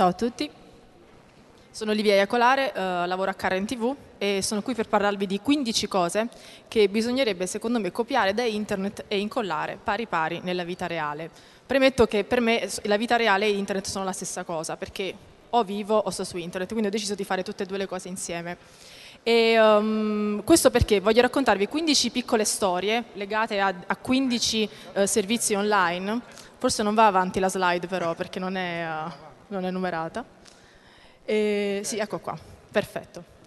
Ciao a tutti, sono Livia Iacolare, eh, lavoro a Karen TV e sono qui per parlarvi di 15 cose che bisognerebbe secondo me copiare da internet e incollare pari pari nella vita reale. Premetto che per me la vita reale e internet sono la stessa cosa perché o vivo o sto su internet, quindi ho deciso di fare tutte e due le cose insieme. E, um, questo perché voglio raccontarvi 15 piccole storie legate a, a 15 uh, eh, servizi online. Forse non va avanti la slide però perché non è... Uh, non è numerata. E, sì, ecco qua, perfetto.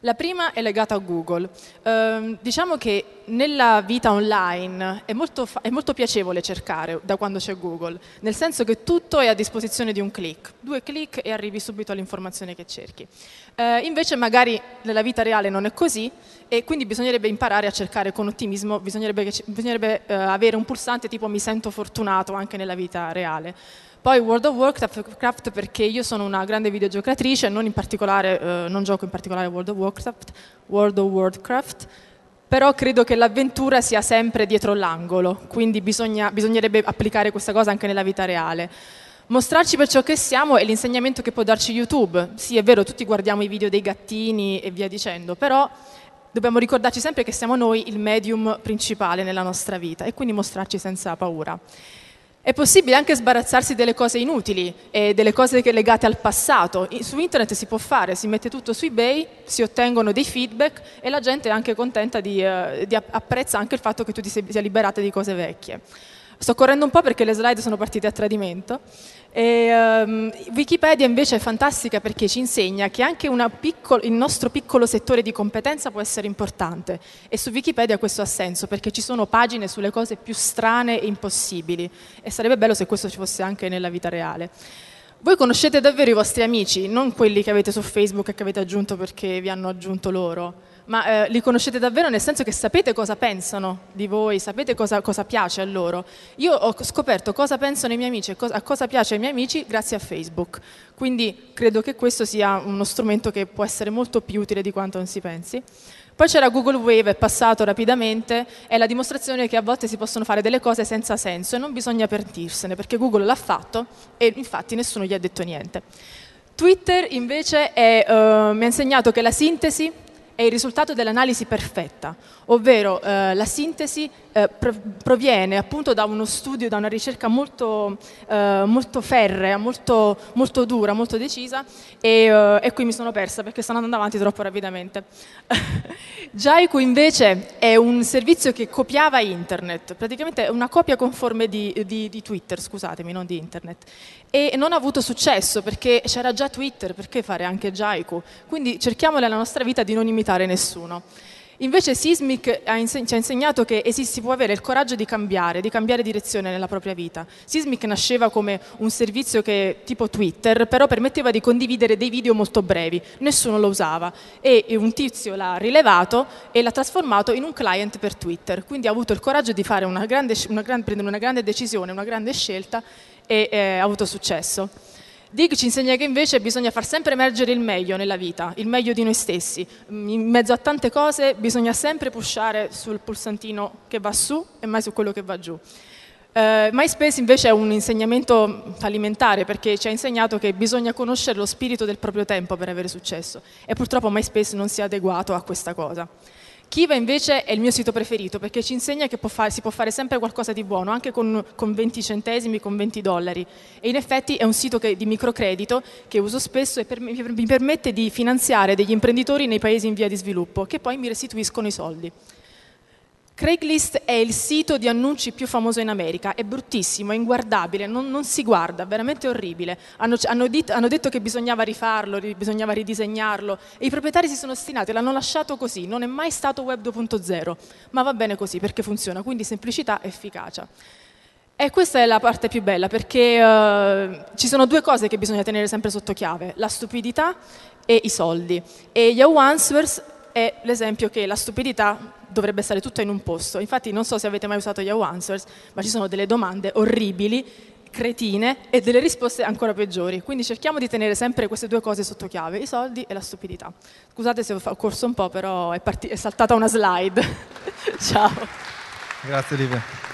La prima è legata a Google. Ehm, diciamo che nella vita online è molto, è molto, piacevole cercare da quando c'è Google, nel senso che tutto è a disposizione di un clic, due clic e arrivi subito all'informazione che cerchi. Eh, invece magari nella vita reale non è così e quindi bisognerebbe imparare a cercare con ottimismo, bisognerebbe, bisognerebbe eh, avere un pulsante tipo mi sento fortunato anche nella vita reale. Poi World of Warcraft perché io sono una grande videogiocatrice, non, in particolare, eh, non gioco in particolare World of Warcraft, World of Warcraft però credo che l'avventura sia sempre dietro l'angolo, quindi bisogna, bisognerebbe applicare questa cosa anche nella vita reale. Mostrarci per ciò che siamo è l'insegnamento che può darci YouTube. Sì, è vero, tutti guardiamo i video dei gattini e via dicendo, però dobbiamo ricordarci sempre che siamo noi il medium principale nella nostra vita e quindi mostrarci senza paura. È possibile anche sbarazzarsi delle cose inutili e delle cose legate al passato. Su internet si può fare, si mette tutto su eBay, si ottengono dei feedback e la gente è anche contenta di, eh, di apprezza anche il fatto che tu ti sia liberata di cose vecchie. Sto correndo un po' perché le slide sono partite a tradimento. E, um, Wikipedia invece è fantastica perché ci insegna che anche piccolo, il nostro piccolo settore di competenza può essere importante e su Wikipedia questo ha senso perché ci sono pagine sulle cose più strane e impossibili e sarebbe bello se questo ci fosse anche nella vita reale. Voi conoscete davvero i vostri amici, non quelli che avete su Facebook e che avete aggiunto perché vi hanno aggiunto loro ma eh, li conoscete davvero nel senso che sapete cosa pensano di voi, sapete cosa, cosa piace a loro. Io ho scoperto cosa pensano i miei amici e a cosa piace ai miei amici grazie a Facebook, quindi credo che questo sia uno strumento che può essere molto più utile di quanto non si pensi. Poi c'era Google Wave, è passato rapidamente, è la dimostrazione che a volte si possono fare delle cose senza senso e non bisogna pentirsene, perché Google l'ha fatto e infatti nessuno gli ha detto niente. Twitter invece è, eh, mi ha insegnato che la sintesi è il risultato dell'analisi perfetta, ovvero eh, la sintesi eh, proviene appunto da uno studio, da una ricerca molto, eh, molto ferrea, molto, molto, dura, molto decisa e, eh, e, qui mi sono persa perché sto andando avanti troppo rapidamente. Jaiku invece è un servizio che copiava internet, praticamente è una copia conforme di, di, di Twitter, scusatemi, non di internet, e non ha avuto successo perché c'era già Twitter, perché fare anche Jaiku? Quindi cerchiamo nella nostra vita di non imitare limitare nessuno. Invece Sismic ci ha insegnato che si può avere il coraggio di cambiare, di cambiare direzione nella propria vita. Sismic nasceva come un servizio che, tipo Twitter, però permetteva di condividere dei video molto brevi, nessuno lo usava e un tizio l'ha rilevato e l'ha trasformato in un client per Twitter, quindi ha avuto il coraggio di una grande, una grande, prendere una grande decisione, una grande scelta e eh, ha avuto successo. Dick ci insegna che invece bisogna far sempre emergere il meglio nella vita, il meglio di noi stessi. In mezzo a tante cose bisogna sempre pushare sul pulsantino che va su e mai su quello che va giù. Uh, MySpace invece è un insegnamento fallimentare perché ci ha insegnato che bisogna conoscere lo spirito del proprio tempo per avere successo e purtroppo MySpace non si è adeguato a questa cosa. Kiva invece è il mio sito preferito perché ci insegna che può far, si può fare sempre qualcosa di buono, anche con, con, 20 centesimi, con 20 dollari. E in effetti è un sito che, di microcredito che uso spesso e per, mi permette di finanziare degli imprenditori nei paesi in via di sviluppo, che poi mi restituiscono i soldi. Craigslist è il sito di annunci più famoso in America, è bruttissimo, è inguardabile, non, non si guarda, è veramente orribile. Hanno, hanno, dit, hanno detto che bisognava rifarlo, bisognava ridisegnarlo e i proprietari si sono ostinati, l'hanno lasciato così, non è mai stato web 2.0, ma va bene così perché funziona, quindi semplicità e efficacia. E questa è la parte più bella perché eh, ci sono due cose che bisogna tenere sempre sotto chiave, la stupidità e i soldi. E Yahoo Answers è l'esempio che la stupidità dovrebbe stare tutto in un posto. Infatti non so se avete mai usato Yahoo Answers, ma ci sono delle domande orribili, cretine e delle risposte ancora peggiori. Quindi cerchiamo di tenere sempre queste due cose sotto chiave, i soldi e la stupidità. Scusate se ho corso un po', però è, part- è saltata una slide. Ciao. Grazie Livia.